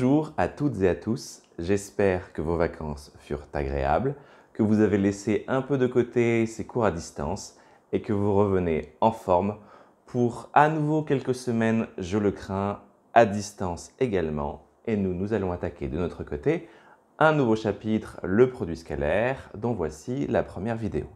Bonjour à toutes et à tous, j'espère que vos vacances furent agréables, que vous avez laissé un peu de côté ces cours à distance et que vous revenez en forme pour à nouveau quelques semaines, je le crains, à distance également. Et nous, nous allons attaquer de notre côté un nouveau chapitre, le produit scalaire, dont voici la première vidéo.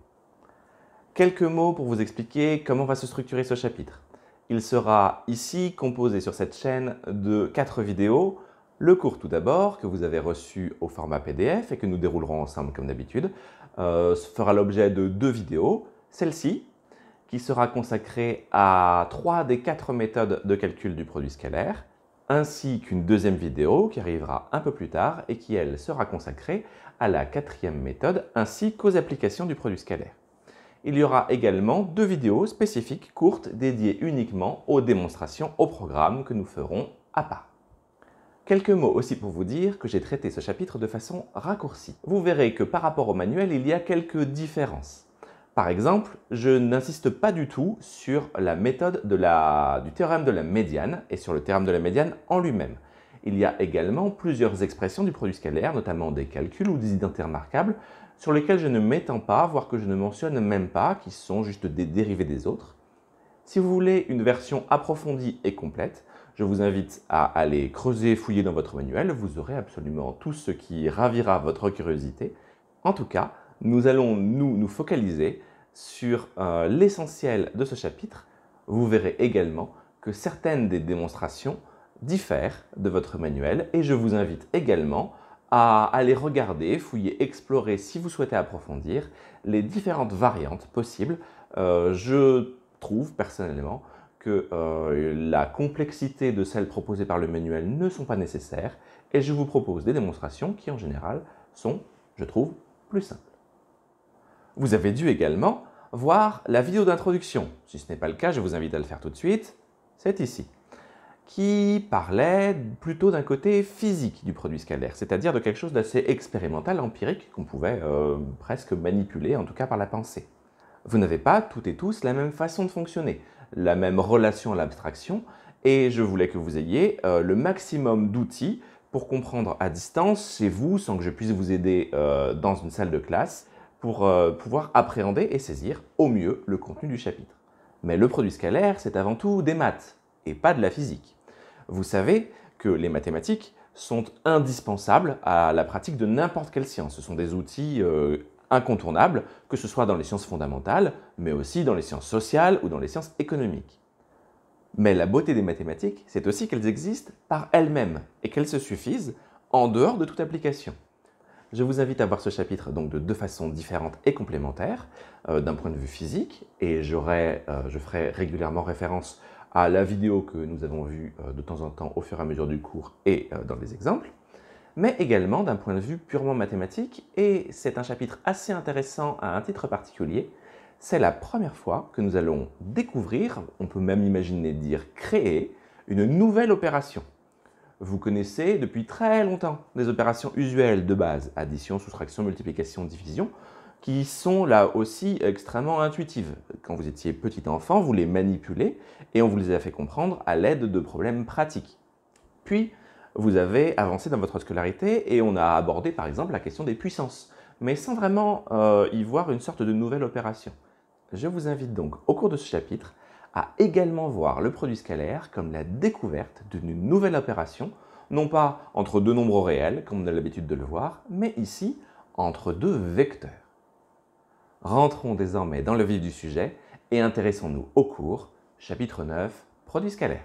Quelques mots pour vous expliquer comment va se structurer ce chapitre. Il sera ici composé sur cette chaîne de quatre vidéos le cours tout d'abord, que vous avez reçu au format PDF et que nous déroulerons ensemble comme d'habitude, euh, fera l'objet de deux vidéos. Celle-ci, qui sera consacrée à trois des quatre méthodes de calcul du produit scalaire, ainsi qu'une deuxième vidéo qui arrivera un peu plus tard et qui, elle, sera consacrée à la quatrième méthode ainsi qu'aux applications du produit scalaire. Il y aura également deux vidéos spécifiques courtes dédiées uniquement aux démonstrations au programmes que nous ferons à part. Quelques mots aussi pour vous dire que j'ai traité ce chapitre de façon raccourcie. Vous verrez que par rapport au manuel, il y a quelques différences. Par exemple, je n'insiste pas du tout sur la méthode du théorème de la médiane et sur le théorème de la médiane en lui-même. Il y a également plusieurs expressions du produit scalaire, notamment des calculs ou des identités remarquables, sur lesquelles je ne m'étends pas, voire que je ne mentionne même pas, qui sont juste des dérivés des autres. Si vous voulez une version approfondie et complète, je vous invite à aller creuser, fouiller dans votre manuel. Vous aurez absolument tout ce qui ravira votre curiosité. En tout cas, nous allons nous, focaliser sur euh, l'essentiel de ce chapitre. Vous verrez également que certaines des démonstrations diffèrent de votre manuel et je vous invite également à aller regarder, fouiller, explorer si vous souhaitez approfondir les différentes variantes possibles. Euh, je trouve personnellement que euh, la complexité de celles proposées par le manuel ne sont pas nécessaires et je vous propose des démonstrations qui en général sont, je trouve, plus simples. Vous avez dû également voir la vidéo d'introduction. Si ce n'est pas le cas, je vous invite à le faire tout de suite. C'est ici qui parlait plutôt d'un côté physique du produit scalaire, c'est-à-dire de quelque chose d'assez expérimental, empirique, qu'on pouvait euh, presque manipuler, en tout cas par la pensée. Vous n'avez pas toutes et tous la même façon de fonctionner la même relation à l'abstraction et je voulais que vous ayez euh, le maximum d'outils pour comprendre à distance, chez vous, sans que je puisse vous aider euh, dans une salle de classe, pour euh, pouvoir appréhender et saisir au mieux le contenu du chapitre. Mais le produit scalaire, c'est avant tout des maths, et pas de la physique. Vous savez que les mathématiques sont indispensables à la pratique de n'importe quelle science. Ce sont des outils incontournable, que ce soit dans les sciences fondamentales, mais aussi dans les sciences sociales ou dans les sciences économiques. Mais la beauté des mathématiques, c'est aussi qu'elles existent par elles-mêmes et qu'elles se suffisent en dehors de toute application. Je vous invite à voir ce chapitre donc de deux façons différentes et complémentaires euh, d'un point de vue physique et euh, je ferai régulièrement référence à la vidéo que nous avons vue euh, de temps en temps au fur et à mesure du cours et dans les exemples mais également d'un point de vue purement mathématique, et c'est un chapitre assez intéressant à un titre particulier. C'est la première fois que nous allons découvrir, on peut même imaginer dire créer, une nouvelle opération. Vous connaissez depuis très longtemps les opérations usuelles de base, addition, soustraction, multiplication, division, qui sont là aussi extrêmement intuitives. Quand vous étiez petit enfant, vous les manipulez et on vous les a fait comprendre à l'aide de problèmes pratiques. Puis, vous avez avancé dans votre scolarité et on a abordé par exemple la question des puissances, mais sans vraiment euh, y voir une sorte de nouvelle opération. Je vous invite donc au cours de ce chapitre à également voir le produit scalaire comme la découverte d'une nouvelle opération, non pas entre deux nombres réels, comme on a l'habitude de le voir, mais ici entre deux vecteurs. Rentrons désormais dans le vif du sujet et intéressons-nous au cours, chapitre 9, produit scalaire.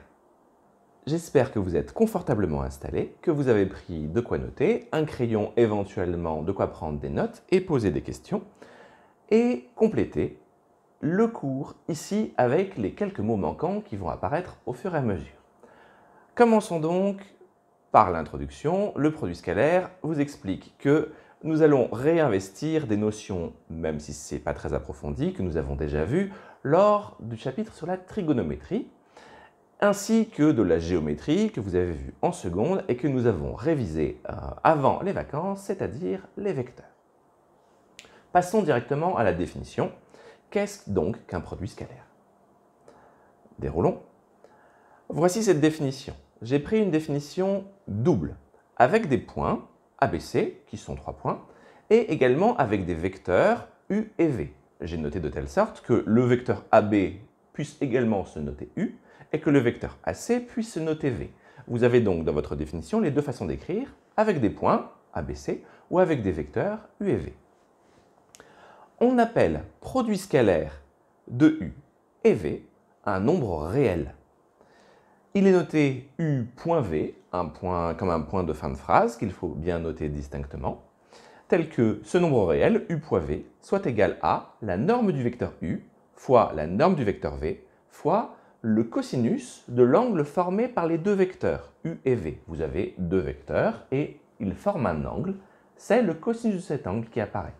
J'espère que vous êtes confortablement installé, que vous avez pris de quoi noter, un crayon éventuellement, de quoi prendre des notes et poser des questions, et compléter le cours ici avec les quelques mots manquants qui vont apparaître au fur et à mesure. Commençons donc par l'introduction. Le produit scalaire vous explique que nous allons réinvestir des notions, même si ce n'est pas très approfondi, que nous avons déjà vues lors du chapitre sur la trigonométrie, ainsi que de la géométrie que vous avez vue en seconde et que nous avons révisé euh, avant les vacances, c'est-à-dire les vecteurs. Passons directement à la définition. Qu'est-ce donc qu'un produit scalaire Déroulons. Voici cette définition. J'ai pris une définition double, avec des points ABC, qui sont trois points, et également avec des vecteurs U et V. J'ai noté de telle sorte que le vecteur AB puisse également se noter U, et que le vecteur AC puisse se noter V. Vous avez donc dans votre définition les deux façons d'écrire, avec des points, ABC, ou avec des vecteurs, U et V. On appelle produit scalaire de U et V un nombre réel. Il est noté U.V, un point, comme un point de fin de phrase qu'il faut bien noter distinctement, tel que ce nombre réel, U.V, soit égal à la norme du vecteur U fois la norme du vecteur V fois le cosinus de l'angle formé par les deux vecteurs, U et V. Vous avez deux vecteurs et ils forment un angle. C'est le cosinus de cet angle qui apparaît.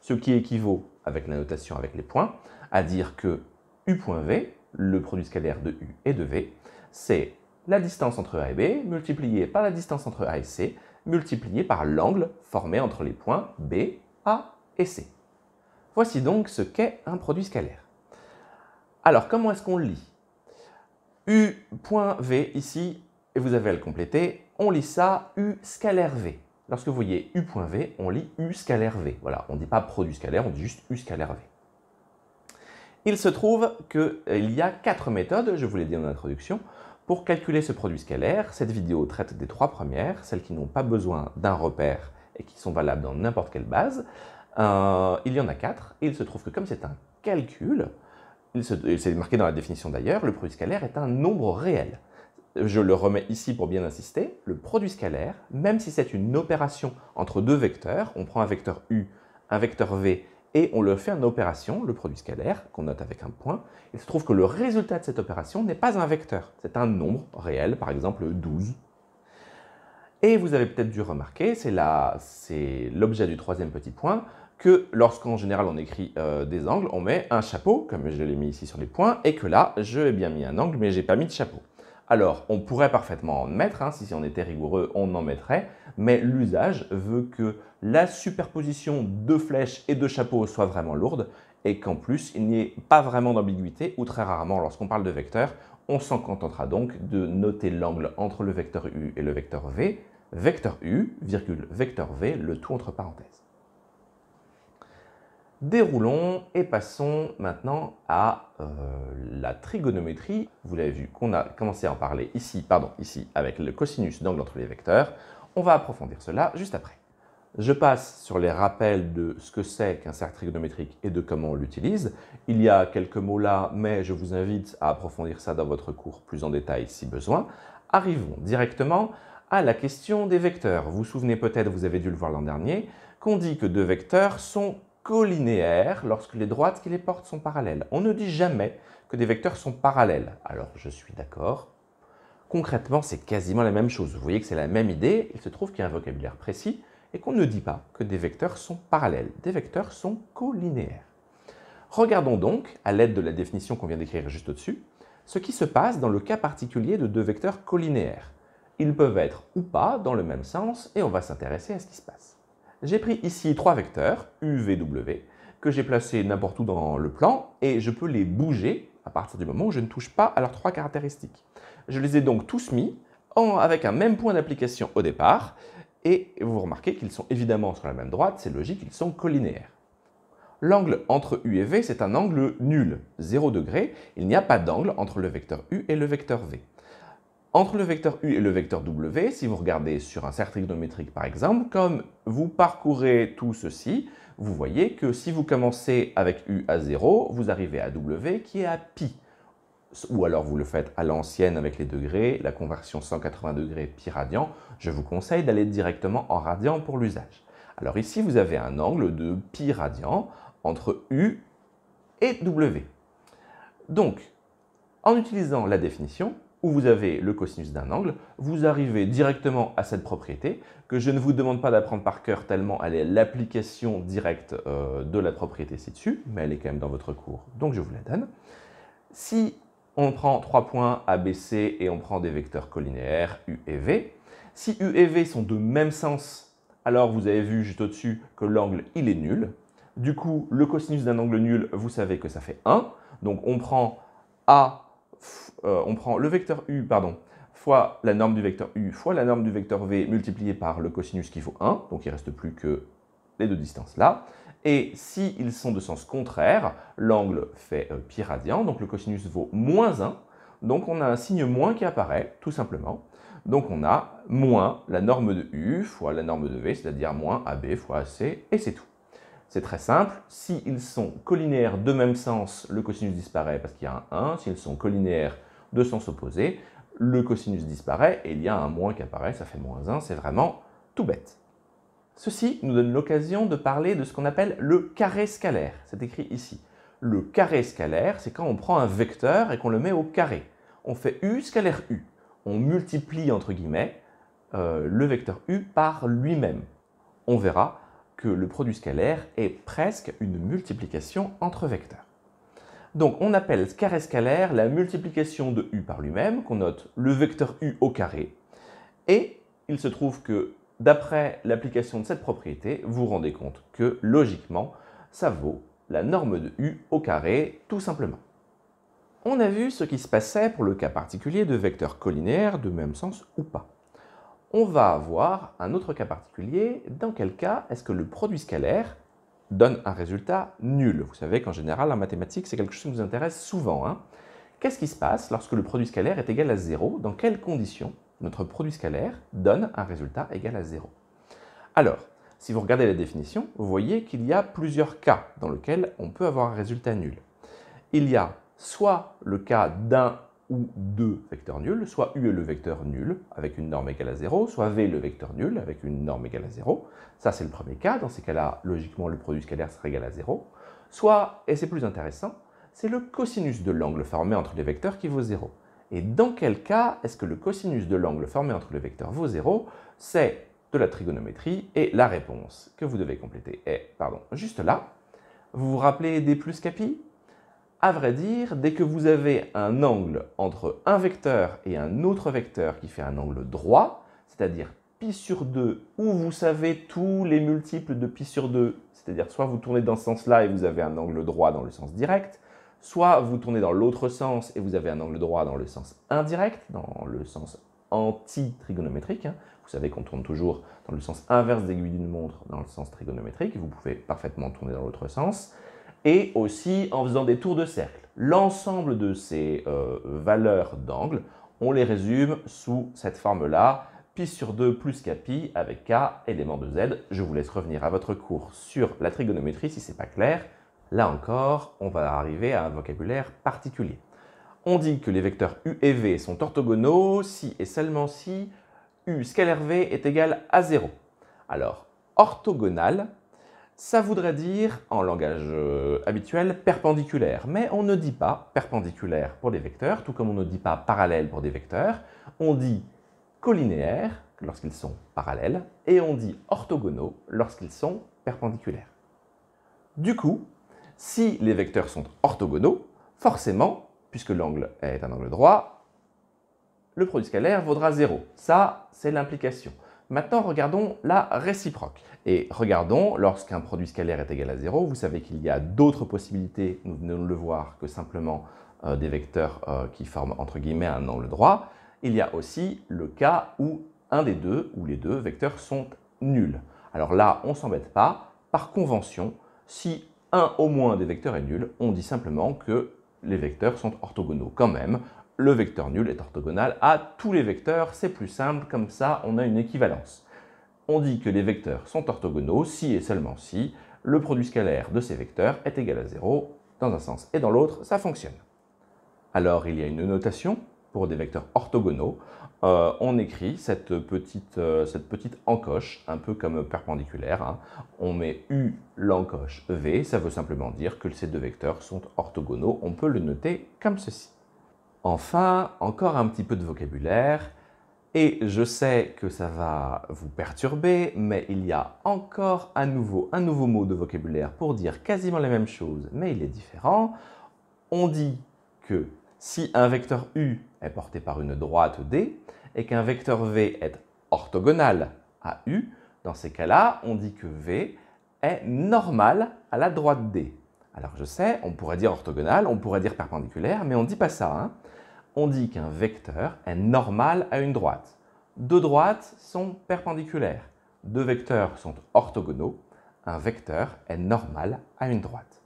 Ce qui équivaut, avec la notation avec les points, à dire que U.V, le produit scalaire de U et de V, c'est la distance entre A et B multipliée par la distance entre A et C multipliée par l'angle formé entre les points B, A et C. Voici donc ce qu'est un produit scalaire. Alors, comment est-ce qu'on lit U.V ici, et vous avez à le compléter, on lit ça U scalaire V. Lorsque vous voyez U.V, on lit U scalaire V. Voilà, on ne dit pas produit scalaire, on dit juste U scalaire V. Il se trouve qu'il euh, y a quatre méthodes, je vous l'ai dit en introduction, pour calculer ce produit scalaire. Cette vidéo traite des trois premières, celles qui n'ont pas besoin d'un repère et qui sont valables dans n'importe quelle base. Euh, il y en a quatre, et il se trouve que comme c'est un calcul, c'est marqué dans la définition d'ailleurs, le produit scalaire est un nombre réel. Je le remets ici pour bien insister, le produit scalaire, même si c'est une opération entre deux vecteurs, on prend un vecteur U, un vecteur V, et on le fait en opération, le produit scalaire, qu'on note avec un point, il se trouve que le résultat de cette opération n'est pas un vecteur, c'est un nombre réel, par exemple 12. Et vous avez peut-être dû remarquer, c'est l'objet du troisième petit point, que lorsqu'en général on écrit euh, des angles, on met un chapeau, comme je l'ai mis ici sur les points, et que là, je ai bien mis un angle, mais je n'ai pas mis de chapeau. Alors, on pourrait parfaitement en mettre, hein, si on était rigoureux, on en mettrait, mais l'usage veut que la superposition de flèches et de chapeaux soit vraiment lourde, et qu'en plus, il n'y ait pas vraiment d'ambiguïté, ou très rarement lorsqu'on parle de vecteurs, on s'en contentera donc de noter l'angle entre le vecteur U et le vecteur V, vecteur U, virgule, vecteur V, le tout entre parenthèses. Déroulons et passons maintenant à euh, la trigonométrie. Vous l'avez vu qu'on a commencé à en parler ici, pardon, ici, avec le cosinus d'angle entre les vecteurs. On va approfondir cela juste après. Je passe sur les rappels de ce que c'est qu'un cercle trigonométrique et de comment on l'utilise. Il y a quelques mots là, mais je vous invite à approfondir ça dans votre cours plus en détail si besoin. Arrivons directement à la question des vecteurs. Vous vous souvenez peut-être, vous avez dû le voir l'an dernier, qu'on dit que deux vecteurs sont collinéaires lorsque les droites qui les portent sont parallèles. On ne dit jamais que des vecteurs sont parallèles. Alors je suis d'accord. Concrètement, c'est quasiment la même chose. Vous voyez que c'est la même idée, il se trouve qu'il y a un vocabulaire précis et qu'on ne dit pas que des vecteurs sont parallèles. Des vecteurs sont collinéaires. Regardons donc, à l'aide de la définition qu'on vient d'écrire juste au-dessus, ce qui se passe dans le cas particulier de deux vecteurs collinéaires. Ils peuvent être ou pas dans le même sens et on va s'intéresser à ce qui se passe. J'ai pris ici trois vecteurs, U, V, W, que j'ai placés n'importe où dans le plan et je peux les bouger à partir du moment où je ne touche pas à leurs trois caractéristiques. Je les ai donc tous mis avec un même point d'application au départ et vous remarquez qu'ils sont évidemment sur la même droite, c'est logique, ils sont collinéaires. L'angle entre U et V, c'est un angle nul, 0 degré, il n'y a pas d'angle entre le vecteur U et le vecteur V. Entre le vecteur U et le vecteur W, si vous regardez sur un cercle trigonométrique par exemple, comme vous parcourez tout ceci, vous voyez que si vous commencez avec U à 0, vous arrivez à W qui est à pi. Ou alors vous le faites à l'ancienne avec les degrés, la conversion 180 degrés pi radian. Je vous conseille d'aller directement en radian pour l'usage. Alors ici, vous avez un angle de pi radian entre U et W. Donc, en utilisant la définition, où vous avez le cosinus d'un angle, vous arrivez directement à cette propriété que je ne vous demande pas d'apprendre par cœur tellement elle est l'application directe euh, de la propriété ci-dessus, mais elle est quand même dans votre cours, donc je vous la donne. Si on prend trois points ABC et on prend des vecteurs collinéaires U et V, si U et V sont de même sens, alors vous avez vu juste au-dessus que l'angle il est nul. Du coup, le cosinus d'un angle nul, vous savez que ça fait 1, donc on prend A euh, on prend le vecteur u, pardon, fois la norme du vecteur u fois la norme du vecteur v multiplié par le cosinus qui vaut 1, donc il ne reste plus que les deux distances là. Et s'ils ils sont de sens contraire, l'angle fait euh, pi radian, donc le cosinus vaut moins 1, donc on a un signe moins qui apparaît, tout simplement. Donc on a moins la norme de u fois la norme de v, c'est-à-dire moins ab fois ac, et c'est tout. C'est très simple, s'ils sont collinéaires de même sens, le cosinus disparaît parce qu'il y a un 1, s'ils sont collinéaires de sens opposé, le cosinus disparaît et il y a un moins qui apparaît, ça fait moins 1, c'est vraiment tout bête. Ceci nous donne l'occasion de parler de ce qu'on appelle le carré scalaire, c'est écrit ici. Le carré scalaire, c'est quand on prend un vecteur et qu'on le met au carré. On fait U scalaire U, on multiplie entre guillemets euh, le vecteur U par lui-même. On verra, que le produit scalaire est presque une multiplication entre vecteurs. Donc on appelle carré scalaire la multiplication de U par lui-même, qu'on note le vecteur U au carré. Et il se trouve que d'après l'application de cette propriété, vous vous rendez compte que logiquement, ça vaut la norme de U au carré tout simplement. On a vu ce qui se passait pour le cas particulier de vecteurs collinéaires de même sens ou pas on va avoir un autre cas particulier. Dans quel cas est-ce que le produit scalaire donne un résultat nul Vous savez qu'en général, en mathématiques, c'est quelque chose qui nous intéresse souvent. Hein. Qu'est-ce qui se passe lorsque le produit scalaire est égal à 0 Dans quelles conditions notre produit scalaire donne un résultat égal à 0 Alors, si vous regardez la définition, vous voyez qu'il y a plusieurs cas dans lesquels on peut avoir un résultat nul. Il y a soit le cas d'un ou deux vecteurs nuls, soit U est le vecteur nul avec une norme égale à 0, soit V le vecteur nul avec une norme égale à 0. Ça, c'est le premier cas. Dans ces cas-là, logiquement, le produit scalaire sera égal à 0. Soit, et c'est plus intéressant, c'est le cosinus de l'angle formé entre les vecteurs qui vaut 0. Et dans quel cas est-ce que le cosinus de l'angle formé entre les vecteurs vaut 0 C'est de la trigonométrie et la réponse que vous devez compléter est, pardon, juste là. Vous vous rappelez des plus capi à vrai dire, dès que vous avez un angle entre un vecteur et un autre vecteur qui fait un angle droit, c'est-à-dire pi sur 2, où vous savez tous les multiples de pi sur 2, c'est-à-dire soit vous tournez dans ce sens-là et vous avez un angle droit dans le sens direct, soit vous tournez dans l'autre sens et vous avez un angle droit dans le sens indirect, dans le sens anti-trigonométrique. Hein. Vous savez qu'on tourne toujours dans le sens inverse d'aiguille d'une montre, dans le sens trigonométrique. Vous pouvez parfaitement tourner dans l'autre sens et aussi en faisant des tours de cercle. L'ensemble de ces euh, valeurs d'angle, on les résume sous cette forme-là, pi sur 2 plus pi avec k, élément de z. Je vous laisse revenir à votre cours sur la trigonométrie si ce n'est pas clair. Là encore, on va arriver à un vocabulaire particulier. On dit que les vecteurs u et v sont orthogonaux si et seulement si u scalaire v est égal à 0. Alors, orthogonal, ça voudrait dire, en langage euh, habituel, perpendiculaire. Mais on ne dit pas perpendiculaire pour les vecteurs, tout comme on ne dit pas parallèle pour des vecteurs. On dit collinéaires lorsqu'ils sont parallèles, et on dit orthogonaux lorsqu'ils sont perpendiculaires. Du coup, si les vecteurs sont orthogonaux, forcément, puisque l'angle est un angle droit, le produit scalaire vaudra 0. Ça, c'est l'implication. Maintenant, regardons la réciproque. Et regardons, lorsqu'un produit scalaire est égal à 0, vous savez qu'il y a d'autres possibilités, nous venons de le voir, que simplement euh, des vecteurs euh, qui forment entre guillemets un angle droit. Il y a aussi le cas où un des deux ou les deux vecteurs sont nuls. Alors là, on ne s'embête pas. Par convention, si un au moins des vecteurs est nul, on dit simplement que les vecteurs sont orthogonaux quand même le vecteur nul est orthogonal à tous les vecteurs, c'est plus simple, comme ça on a une équivalence. On dit que les vecteurs sont orthogonaux si et seulement si le produit scalaire de ces vecteurs est égal à 0, dans un sens et dans l'autre, ça fonctionne. Alors il y a une notation pour des vecteurs orthogonaux. Euh, on écrit cette petite, euh, cette petite, encoche, un peu comme perpendiculaire. Hein. On met U l'encoche V, ça veut simplement dire que ces deux vecteurs sont orthogonaux. On peut le noter comme ceci. Enfin, encore un petit peu de vocabulaire. Et je sais que ça va vous perturber, mais il y a encore un nouveau mot de vocabulaire pour dire quasiment la même chose, mais il est différent. On dit que si un vecteur U est porté par une droite D et qu'un vecteur V est orthogonal à U, dans ces cas-là, on dit que V est normal à la droite D. Alors je sais, on pourrait dire orthogonal, on pourrait dire perpendiculaire, mais on ne dit pas ça. Hein. on dit qu'un vecteur est normal à une droite. Deux droites sont perpendiculaires. Deux vecteurs sont orthogonaux. Un vecteur est normal à une droite.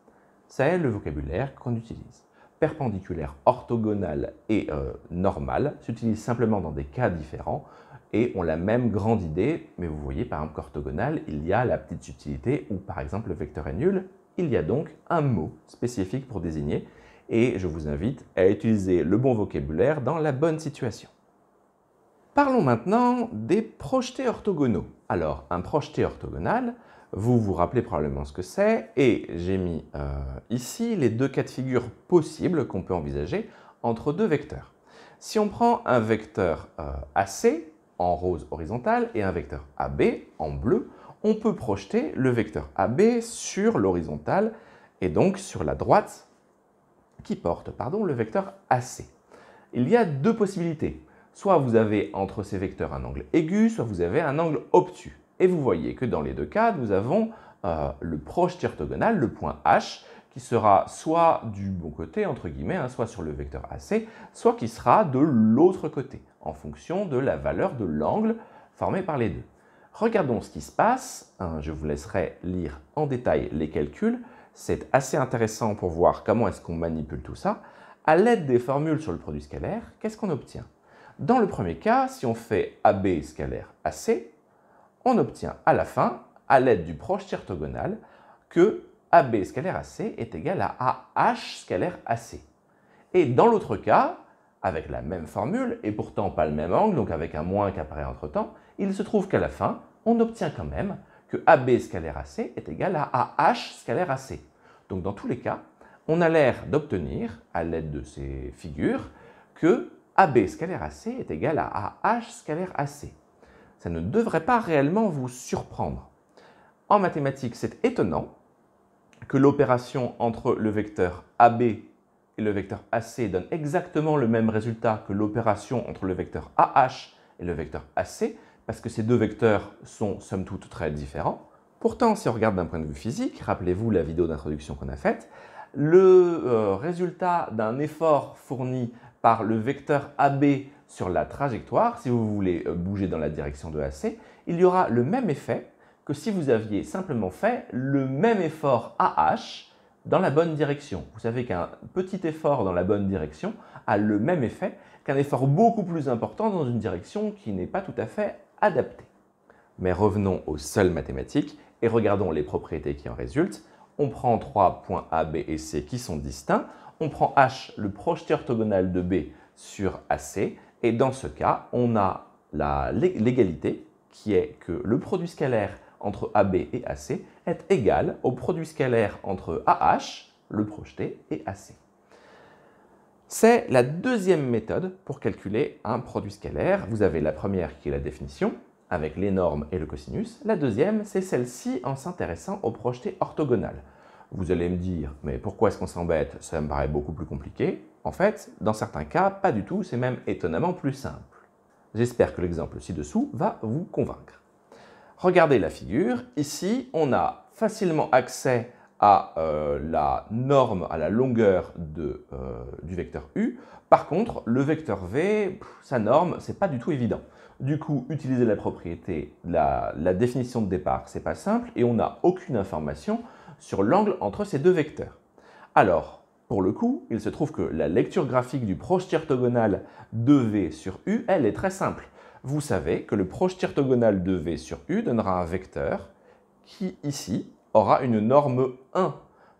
C'est le vocabulaire qu'on utilise. Perpendiculaire, orthogonal et euh, normal s'utilisent simplement dans des cas différents et ont la même grande idée, mais vous voyez par exemple qu'orthogonal, il y a la petite subtilité où par exemple le vecteur est nul il y a donc un mot spécifique pour désigner et je vous invite à utiliser le bon vocabulaire dans la bonne situation. Parlons maintenant des projetés orthogonaux. Alors, un projeté orthogonal, vous vous rappelez probablement ce que c'est, et j'ai mis euh, ici les deux cas de figure possibles qu'on peut envisager entre deux vecteurs. Si on prend un vecteur euh, AC en rose horizontal et un vecteur AB en bleu, on peut projeter le vecteur AB sur l'horizontale et donc sur la droite qui porte pardon, le vecteur AC. Il y a deux possibilités. Soit vous avez entre ces vecteurs un angle aigu, soit vous avez un angle obtus. Et vous voyez que dans les deux cas, nous avons euh, le projeté orthogonal, le point H, qui sera soit du bon côté, entre guillemets, hein, soit sur le vecteur AC, soit qui sera de l'autre côté, en fonction de la valeur de l'angle formé par les deux. Regardons ce qui se passe. Hein, je vous laisserai lire en détail les calculs. C'est assez intéressant pour voir comment est-ce qu'on manipule tout ça. À l'aide des formules sur le produit scalaire, qu'est-ce qu'on obtient Dans le premier cas, si on fait AB scalaire AC, on obtient à la fin, à l'aide du projet orthogonal, que AB scalaire AC est égal à AH scalaire AC. Et dans l'autre cas, avec la même formule et pourtant pas le même angle, donc avec un moins qui apparaît entre-temps, il se trouve qu'à la fin, on obtient quand même que AB scalaire AC est égal à AH scalaire AC. Donc dans tous les cas, on a l'air d'obtenir, à l'aide de ces figures, que AB scalaire AC est égal à AH scalaire AC. Ça ne devrait pas réellement vous surprendre. En mathématiques, c'est étonnant que l'opération entre le vecteur AB et le vecteur AC donne exactement le même résultat que l'opération entre le vecteur AH et le vecteur AC, parce que ces deux vecteurs sont somme toute très différents. Pourtant, si on regarde d'un point de vue physique, rappelez-vous la vidéo d'introduction qu'on a faite, le euh, résultat d'un effort fourni par le vecteur AB sur la trajectoire, si vous voulez euh, bouger dans la direction de AC, il y aura le même effet que si vous aviez simplement fait le même effort AH dans la bonne direction. Vous savez qu'un petit effort dans la bonne direction a le même effet qu'un effort beaucoup plus important dans une direction qui n'est pas tout à fait mais revenons aux seules mathématiques et regardons les propriétés qui en résultent. On prend trois points A, B et C qui sont distincts. On prend H, le projeté orthogonal de B sur AC. Et dans ce cas, on a l'égalité qui est que le produit scalaire entre AB et AC est égal au produit scalaire entre AH, le projeté, et AC. C'est la deuxième méthode pour calculer un produit scalaire. Vous avez la première qui est la définition, avec les normes et le cosinus. La deuxième, c'est celle-ci en s'intéressant aux projeté orthogonal. Vous allez me dire, mais pourquoi est-ce qu'on s'embête Ça me paraît beaucoup plus compliqué. En fait, dans certains cas, pas du tout, c'est même étonnamment plus simple. J'espère que l'exemple ci-dessous va vous convaincre. Regardez la figure, ici on a facilement accès à euh, la norme, à la longueur de, euh, du vecteur U. Par contre, le vecteur V, sa norme, c'est pas du tout évident. Du coup, utiliser la propriété, la, définition de départ, c'est pas simple et on n'a aucune information sur l'angle entre ces deux vecteurs. Alors, pour le coup, il se trouve que la lecture graphique du projet orthogonal de V sur U, elle est très simple. Vous savez que le projet orthogonal de V sur U donnera un vecteur qui, ici, aura une norme 1.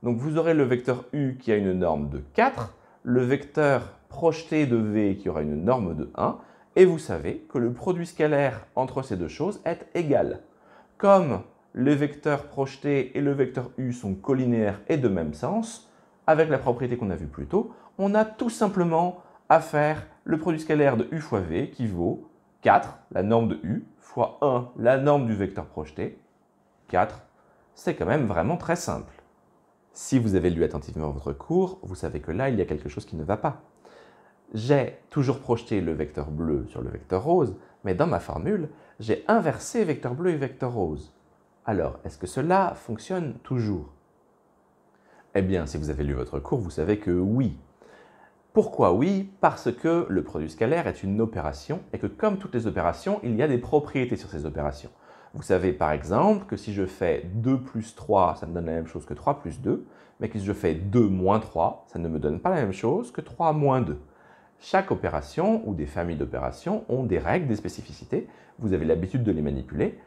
Donc vous aurez le vecteur U qui a une norme de 4, le vecteur projeté de V qui aura une norme de 1, et vous savez que le produit scalaire entre ces deux choses est égal. Comme le vecteur projeté et le vecteur U sont collinéaires et de même sens, avec la propriété qu'on a vue plus tôt, on a tout simplement à faire le produit scalaire de U fois V qui vaut 4, la norme de U, fois 1, la norme du vecteur projeté, 4 c'est quand même vraiment très simple. Si vous avez lu attentivement votre cours, vous savez que là, il y a quelque chose qui ne va pas. J'ai toujours projeté le vecteur bleu sur le vecteur rose, mais dans ma formule, j'ai inversé vecteur bleu et vecteur rose. Alors, est-ce que cela fonctionne toujours Eh bien, si vous avez lu votre cours, vous savez que oui. Pourquoi oui Parce que le produit scalaire est une opération et que comme toutes les opérations, il y a des propriétés sur ces opérations. Vous savez par exemple que si je fais 2 plus 3, ça me donne la même chose que 3 plus 2, mais que si je fais 2 moins 3, ça ne me donne pas la même chose que 3 moins 2. Chaque opération ou des familles d'opérations ont des règles, des spécificités, vous avez l'habitude de les manipuler.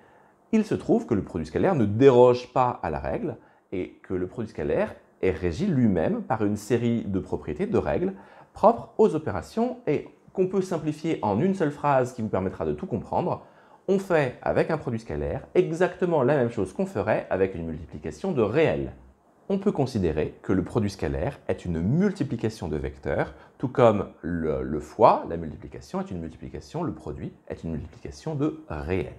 Il se trouve que le produit scalaire ne déroge pas à la règle et que le produit scalaire est régi lui-même par une série de propriétés, de règles, propres aux opérations et qu'on peut simplifier en une seule phrase qui vous permettra de tout comprendre, on fait avec un produit scalaire exactement la même chose qu'on ferait avec une multiplication de réels. On peut considérer que le produit scalaire est une multiplication de vecteurs, tout comme le, fois, la multiplication est une multiplication, le produit est une multiplication de réels.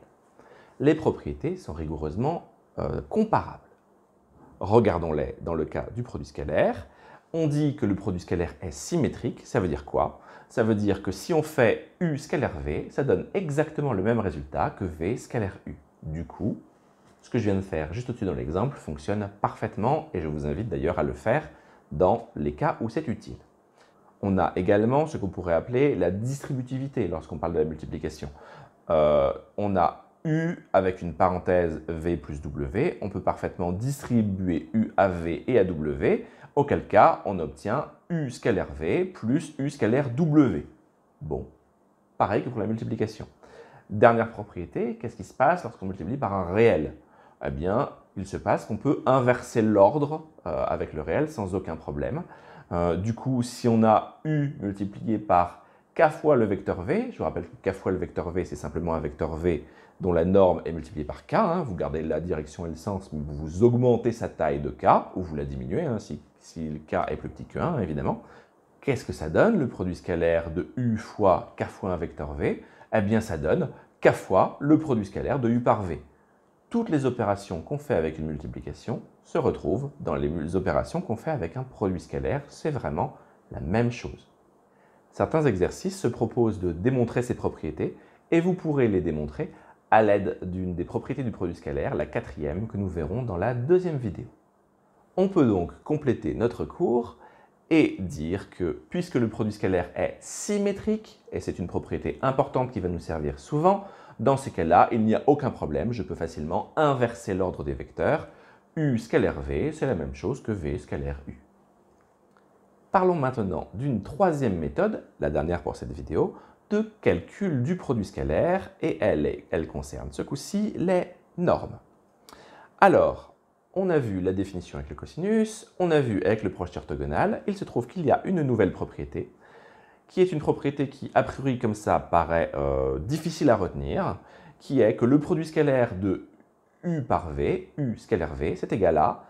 Les propriétés sont rigoureusement euh, comparables. Regardons-les dans le cas du produit scalaire. On dit que le produit scalaire est symétrique, ça veut dire quoi ça veut dire que si on fait U scalaire V, ça donne exactement le même résultat que V scalaire U. Du coup, ce que je viens de faire juste au-dessus dans l'exemple fonctionne parfaitement et je vous invite d'ailleurs à le faire dans les cas où c'est utile. On a également ce qu'on pourrait appeler la distributivité lorsqu'on parle de la multiplication. Euh, on a U avec une parenthèse V plus W, on peut parfaitement distribuer U à V et à W auquel cas on obtient U scalaire V plus U scalaire W. Bon, pareil que pour la multiplication. Dernière propriété, qu'est-ce qui se passe lorsqu'on multiplie par un réel Eh bien, il se passe qu'on peut inverser l'ordre euh, avec le réel sans aucun problème. Euh, du coup, si on a U multiplié par K fois le vecteur V, je vous rappelle que K fois le vecteur V, c'est simplement un vecteur V dont la norme est multipliée par K, hein. vous gardez la direction et le sens, mais vous augmentez sa taille de K, ou vous la diminuez, ainsi. Hein, si le K est plus petit que 1, évidemment, qu'est-ce que ça donne Le produit scalaire de U fois K fois un vecteur V, eh bien ça donne K fois le produit scalaire de U par V. Toutes les opérations qu'on fait avec une multiplication se retrouvent dans les opérations qu'on fait avec un produit scalaire. C'est vraiment la même chose. Certains exercices se proposent de démontrer ces propriétés et vous pourrez les démontrer à l'aide d'une des propriétés du produit scalaire, la quatrième, que nous verrons dans la deuxième vidéo. On peut donc compléter notre cours et dire que puisque le produit scalaire est symétrique, et c'est une propriété importante qui va nous servir souvent, dans ces cas-là, il n'y a aucun problème, je peux facilement inverser l'ordre des vecteurs. U scalaire V, c'est la même chose que V scalaire U. Parlons maintenant d'une troisième méthode, la dernière pour cette vidéo, de calcul du produit scalaire et elle, elle concerne ce coup-ci les normes. Alors, on a vu la définition avec le cosinus, on a vu avec le projet orthogonal. Il se trouve qu'il y a une nouvelle propriété, qui est une propriété qui, a priori comme ça, paraît euh, difficile à retenir, qui est que le produit scalaire de U par V, U scalaire V, c'est égal à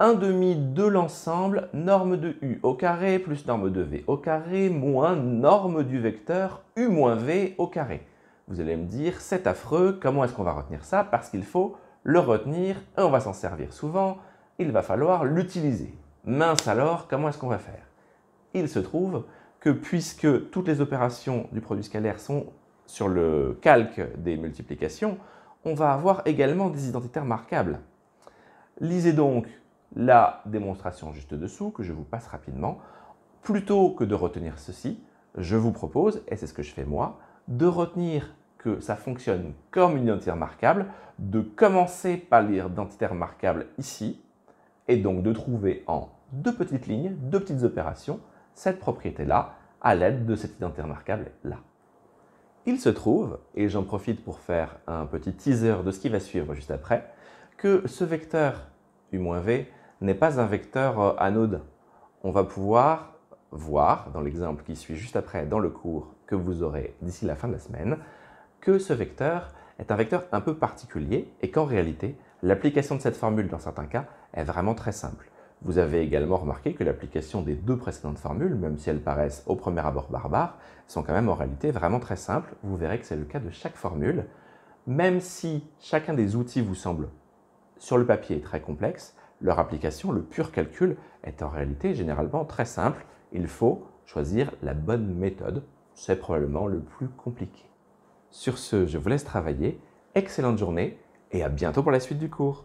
1 demi de l'ensemble norme de U au carré plus norme de V au carré moins norme du vecteur U moins V au carré. Vous allez me dire, c'est affreux, comment est-ce qu'on va retenir ça Parce qu'il faut le retenir et on va s'en servir souvent, il va falloir l'utiliser. Mince alors, comment est-ce qu'on va faire Il se trouve que puisque toutes les opérations du produit scalaire sont sur le calque des multiplications, on va avoir également des identités remarquables. Lisez donc la démonstration juste dessous que je vous passe rapidement. Plutôt que de retenir ceci, je vous propose, et c'est ce que je fais moi, de retenir que ça fonctionne comme une identité remarquable, de commencer par lire l'identité remarquable ici, et donc de trouver en deux petites lignes, deux petites opérations, cette propriété-là, à l'aide de cette identité remarquable-là. Il se trouve, et j'en profite pour faire un petit teaser de ce qui va suivre juste après, que ce vecteur U-V n'est pas un vecteur euh, anode. On va pouvoir voir, dans l'exemple qui suit juste après dans le cours que vous aurez d'ici la fin de la semaine, que ce vecteur est un vecteur un peu particulier et qu'en réalité, l'application de cette formule dans certains cas est vraiment très simple. Vous avez également remarqué que l'application des deux précédentes formules, même si elles paraissent au premier abord barbares, sont quand même en réalité vraiment très simples. Vous verrez que c'est le cas de chaque formule. Même si chacun des outils vous semble sur le papier très complexe, leur application, le pur calcul, est en réalité généralement très simple. Il faut choisir la bonne méthode. C'est probablement le plus compliqué. Sur ce, je vous laisse travailler. Excellente journée et à bientôt pour la suite du cours.